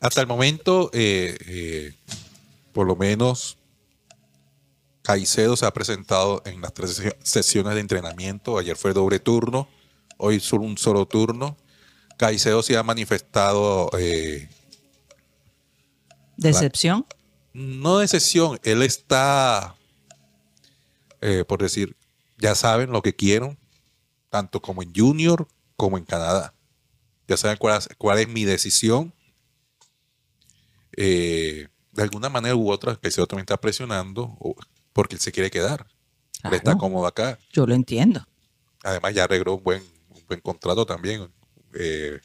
hasta el momento, eh, eh, por lo menos, Caicedo se ha presentado en las tres sesiones de entrenamiento. Ayer fue doble turno, hoy solo un solo turno. Caicedo se ha manifestado. Eh, ¿Decepción? no decepción, él está, por decir, ya saben lo que quiero, tanto como en Junior como en Canadá. Ya saben cuál es mi decisión eh, de alguna manera u otra, el otro e también está presionando porque él se quiere quedar. Le está cómodo acá. Yo lo entiendo. Además, ya arregló un buen, un contrato también. Eh,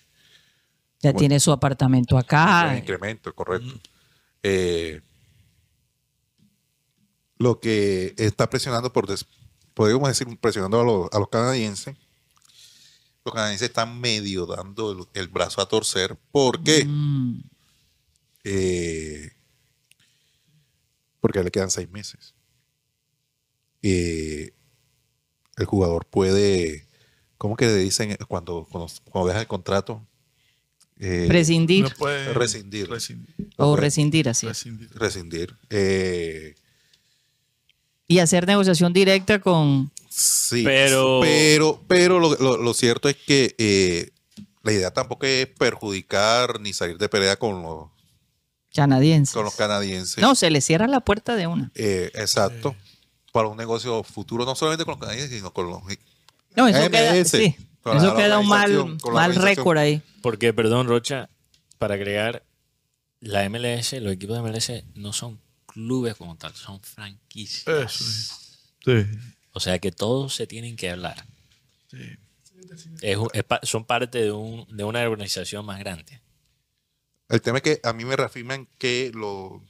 ya tiene su apartamento acá. Un incremento, correcto. Mm. Eh, lo que está presionando, por decir, presionando a, los canadienses. Los canadienses están medio dando el, brazo a torcer. porque... Mm. Eh, porque le quedan seis meses. Eh, el jugador puede, ¿cómo que le dicen cuando, cuando, deja el contrato? Eh, rescindir. rescindir. O rescindir, así. Rescindir. Eh, y hacer negociación directa con... Sí, pero, pero, pero lo, lo cierto es que la idea tampoco es perjudicar ni salir de pelea con los Canadienses. Con los canadienses. No, se le cierra la puerta de una. Eh, exacto. Para un negocio futuro, no solamente con los canadienses, sino con los. No, eso queda, un mal, récord ahí. Porque, perdón, Rocha, para agregar, la MLS, los equipos de MLS no son clubes como tal, son franquicias. Sí. O sea que todos se tienen que hablar. Sí. son parte de, de una organización más grande. El tema es que a mí me reafirman que lo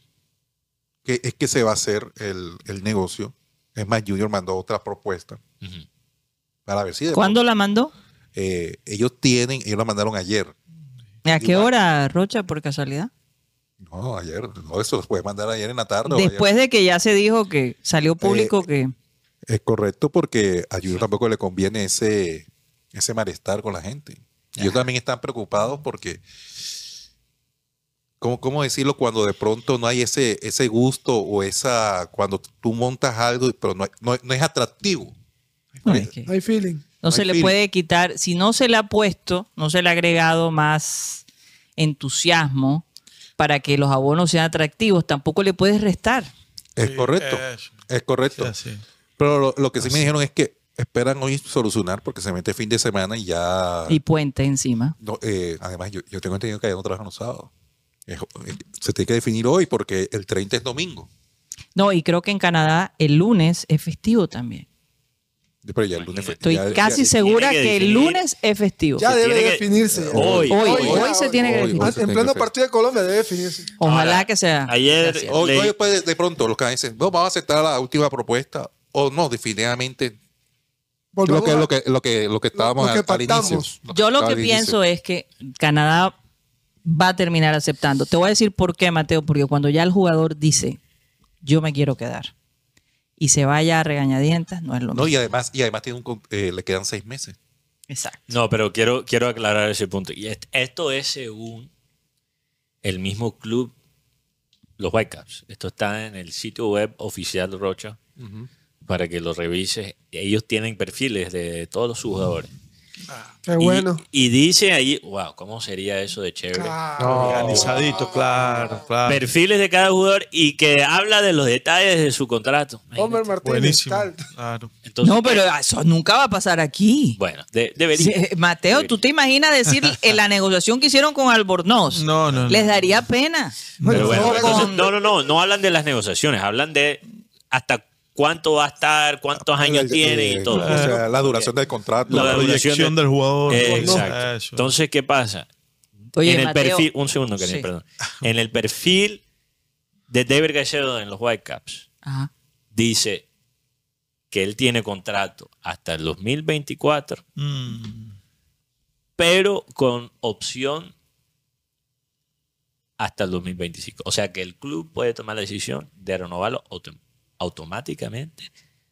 que es que se va a hacer el, negocio. Es más, Junior mandó otra propuesta para ver si. ¿Cuándo la mandó? Eh, ellos tienen, ellos la mandaron ayer. ¿A qué hora, Rocha, por casualidad? No, ayer, no, eso lo puede mandar ayer en la tarde. Después de que ya se dijo que salió público eh, que. Es correcto, porque a Junior tampoco le conviene ese, ese malestar con la gente. Ellos también están preocupados porque ¿Cómo, decirlo cuando de pronto no hay ese, ese gusto o esa, cuando tú montas algo, pero no, es atractivo? No, hay feeling. No se le puede quitar, si no se le ha puesto, no se le ha agregado más entusiasmo para que los abonos sean atractivos, tampoco le puedes restar. Es correcto, es, correcto. pero lo, que sí me dijeron es que esperan hoy solucionar porque se mete fin de semana y ya... Y puente encima. Eh, además, yo, tengo entendido que ya no trabajan los sábados se tiene que definir hoy porque el 30 es domingo. No, y creo que en Canadá el lunes es festivo también. Pero ya el lunes Estoy casi segura que, el lunes es festivo. Ya debe definirse. Hoy. Hoy, se tiene que definir. en pleno partido de Colombia debe definirse. Ojalá que sea. Ayer. Hoy, después de, pronto los canadienses, no, vamos a aceptar la última propuesta o no, definitivamente. Lo que, lo que, lo, que, lo, que, estábamos lo, al inicio, Yo lo que pienso es que Canadá va a terminar aceptando. Te voy a decir por qué, Mateo, porque cuando ya el jugador dice, yo me quiero quedar, y se vaya a regañadientes, no es lo no, mismo. Y además, y además tiene un, eh, le quedan seis meses. Exacto. No, pero quiero, quiero aclarar ese punto. Y esto es según el mismo club, los Whitecaps. Esto está en el sitio web oficial Rocha para que lo revises. Ellos tienen perfiles de todos los jugadores. Qué bueno. Y dice ahí, wow, ¿cómo sería eso de chévere? organizadito, claro, Perfiles de cada jugador y que habla de los detalles de su contrato. Hombre, Martínez. no, pero eso nunca va a pasar aquí. Bueno, de, debería. Eh, Mateo, ¿tú te imaginas decir en la negociación que hicieron con Albornoz? No, no. Les daría pena. no, no, no, no hablan de las negociaciones, hablan de hasta cuánto va a estar, cuántos ah, años tiene y todo. la duración del contrato, la, proyección del, jugador. exacto. Entonces, ¿qué pasa? en el perfil, un segundo, perdón. En el perfil de David Gallego en los Whitecaps, Ajá. dice que él tiene contrato hasta el 2024, mm. pero con opción hasta el 2025. O sea que el club puede tomar la decisión de renovarlo o, automáticamente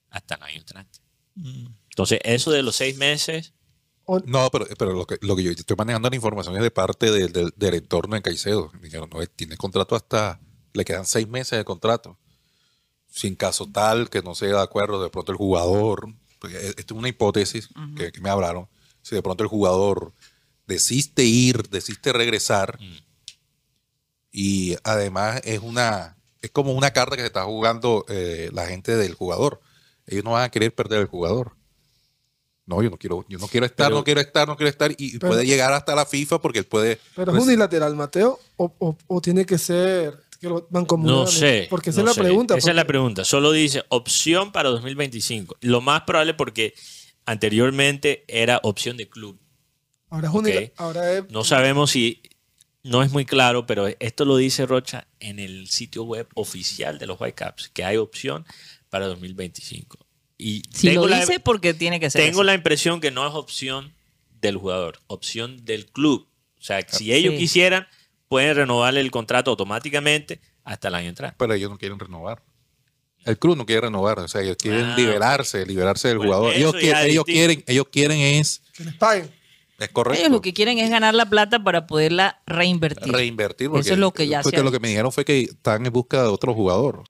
hasta no hay un Entonces, eso de los seis meses... No, pero, lo, que, yo estoy manejando la información es de parte del entorno en Caicedo. Dijeron, no, tiene contrato hasta... Le quedan seis meses de contrato. Sin caso tal que no sea de acuerdo de pronto el jugador... E, esto es una hipótesis que, me hablaron. Si de pronto el jugador desiste ir, desiste regresar... Mm. Y además es una es como una carta que se está jugando eh, la gente del jugador. Ellos no van a querer perder al jugador. No, yo no quiero, yo no quiero estar, no quiero estar, no quiero estar. Y puede llegar hasta la FIFA porque puede. Pero es pues unilateral, Mateo, o, tiene que ser que lo No sé. Porque esa es la pregunta. Esa es la pregunta. Solo dice opción para 2025. Lo más probable porque anteriormente era opción de club. Ahora es, unilateral. ahora No sabemos si no es muy claro, pero esto lo dice Rocha en el sitio web oficial de los Whitecaps, que hay opción para 2025. Y si lo dice, porque tiene que ser. Tengo la impresión que no es opción del jugador, opción del club. O sea, si ah, ellos quisieran, pueden renovarle el contrato automáticamente hasta el año entrante. Pero ellos no quieren renovar. El club no quiere renovar, o sea, ellos quieren ah, liberarse, liberarse del jugador. Ellos, quieren, ellos, quieren, ellos quieren es... Que paguen es correcto. Ellos lo que quieren es ganar la plata para poderla reinvertir. Reinvertir, porque eso es lo que ya porque lo que me dijeron fue que están en busca de otro jugador.